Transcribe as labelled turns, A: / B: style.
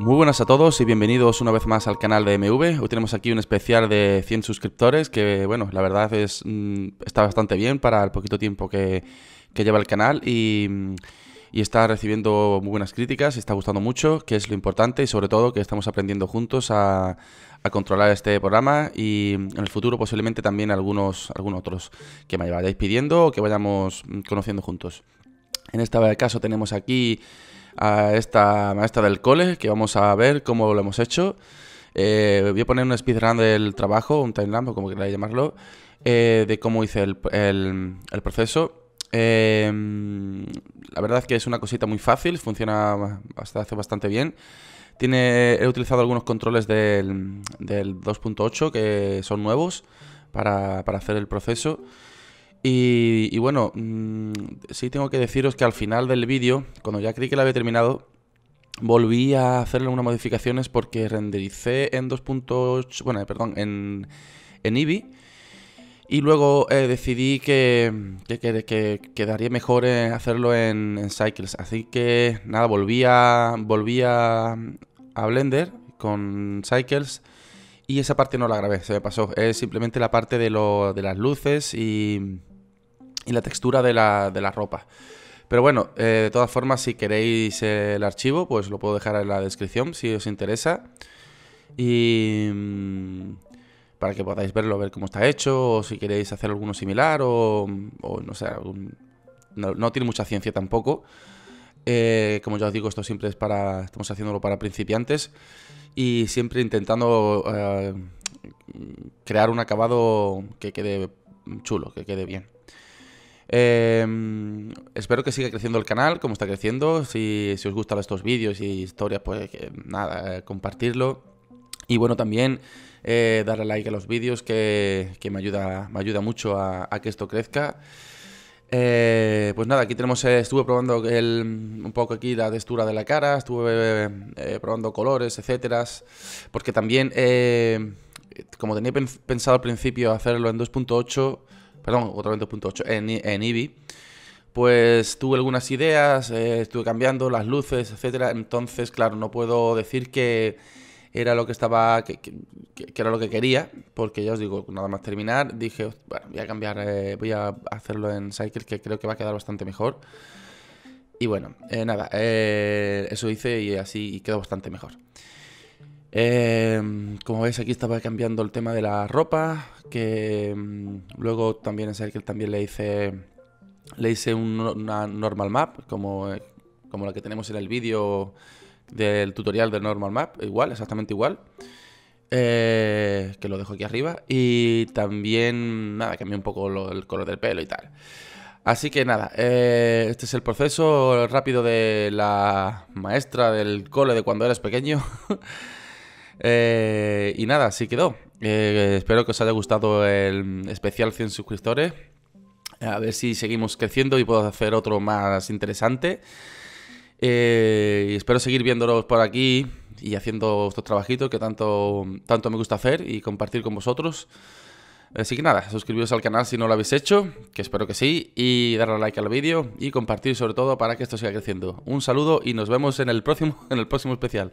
A: Muy buenas a todos y bienvenidos una vez más al canal de MV. Hoy tenemos aquí un especial de 100 suscriptores que, bueno, la verdad es mm, está bastante bien para el poquito tiempo que, lleva el canal mm, y, está recibiendo muy buenas críticas, está gustando mucho, que es lo importante y sobre todo que estamos aprendiendo juntos a, controlar este programa y mm, en el futuro posiblemente también algunos, algunos otros que me vayáis pidiendo o que vayamos conociendo juntos. En este caso tenemos aquí a esta maestra del cole, que vamos a ver cómo lo hemos hecho. Eh, voy a poner un speedrun del trabajo, un o como queráis llamarlo, eh, de cómo hice el, proceso. Eh, la verdad es que es una cosita muy fácil, funciona hasta hace bastante bien. Tiene, he utilizado algunos controles del, 2.8 que son nuevos para, para hacer el proceso. Y, bueno, mm, sí tengo que deciros que al final del vídeo, cuando ya creí que lo había terminado, volví a hacerle unas modificaciones porque rendericé en 2.8, bueno, perdón, en, en Eevee. Y luego eh, decidí que, que, quedaría mejor eh, hacerlo en, Cycles. Así que nada, volví a, volví a, a, Blender con Cycles y esa parte no la grabé, se me pasó. Es simplemente la parte de las luces y, y la textura de la, ropa. Pero bueno, eh, de todas formas, si queréis el archivo, pues lo puedo dejar en la descripción si os interesa. Y mm, para que podáis verlo, ver cómo está hecho, o si queréis hacer alguno similar, o, no sé, no, tiene mucha ciencia tampoco. Eh, como ya os digo, esto siempre es para, estamos haciéndolo para principiantes y siempre intentando eh, crear un acabado que quede chulo, que quede bien. Em, espero que siga creciendo el canal, como está creciendo. Si, os gustan estos vídeos y historias, pues eh, nada, eh, compartirlo. Y bueno, también eh, darle like a los vídeos, que, me, ayuda, me ayuda mucho a, que esto crezca. pues nada, aquí tenemos, estuve probando el, un poco aquí la textura de la cara, estuve probando colores, etcétera, porque también, como tenía pensado al principio hacerlo en 2.8, perdón, otra 2.8 en, Eevee, pues tuve algunas ideas, eh, estuve cambiando las luces, etcétera. Entonces, claro, no puedo decir que era lo que estaba, que, era lo que quería, porque ya os digo, nada más terminar, dije, bueno, voy a cambiar, eh, voy a hacerlo en Cycle, que creo que va a quedar bastante mejor. Y bueno, eh, nada, eso hice y así quedó bastante mejor. Em, como veis aquí estaba cambiando el tema de la ropa, que em, luego también el que también le hice, le hice una normal map, como, eh, como la que tenemos en el vídeo del tutorial de normal map, igual, exactamente igual. Eh, que lo dejo aquí arriba. Y también, nada, cambié un poco el color del pelo y tal. Así que nada, eh, este es el proceso rápido de la maestra del cole de cuando eres pequeño. Eh, y nada, así quedó. Eh, espero que os haya gustado el especial 100 suscriptores. A ver si seguimos creciendo y puedo hacer otro más interesante. Eh, espero seguir viéndolos por aquí y haciendo estos trabajitos que tanto, tanto me gusta hacer y compartir con vosotros. Así que nada, suscribiros al canal si no lo habéis hecho, que espero que sí, y darle like al vídeo y compartir sobre todo para que esto siga creciendo. Un saludo y nos vemos en el próximo, en el próximo especial.